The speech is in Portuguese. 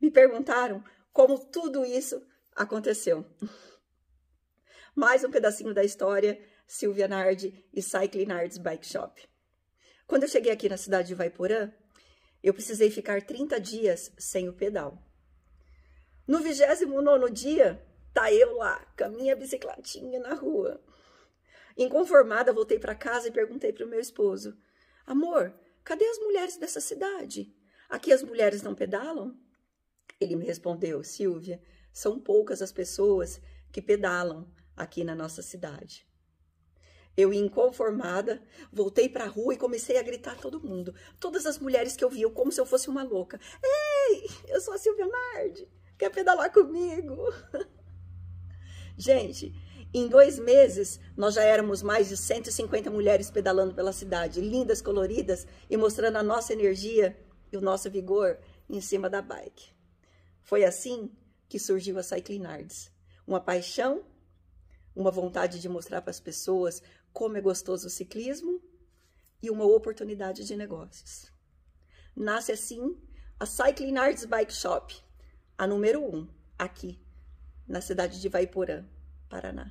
Me perguntaram como tudo isso aconteceu. Mais um pedacinho da história, Silvia Nardi e Cycling Nards Bike Shop. Quando eu cheguei aqui na cidade de Vaiporã, eu precisei ficar 30 dias sem o pedal. No 29 dia, tá eu lá, com a minha bicicletinha na rua. Inconformada, voltei para casa e perguntei para o meu esposo: Amor, cadê as mulheres dessa cidade? Aqui as mulheres não pedalam? Ele me respondeu: Silvia, são poucas as pessoas que pedalam aqui na nossa cidade. Eu, inconformada, voltei para a rua e comecei a gritar todo mundo. Todas as mulheres que eu via, como se eu fosse uma louca. Ei, eu sou a Silvia Nardi, quer pedalar comigo? Gente, em dois meses, nós já éramos mais de 150 mulheres pedalando pela cidade, lindas, coloridas e mostrando a nossa energia e o nosso vigor em cima da bike. Foi assim que surgiu a Cycling Arts. Uma paixão, uma vontade de mostrar para as pessoas como é gostoso o ciclismo e uma oportunidade de negócios. Nasce assim a Cycling Arts Bike Shop, a número 1, um, aqui na cidade de Vaiporã, Paraná.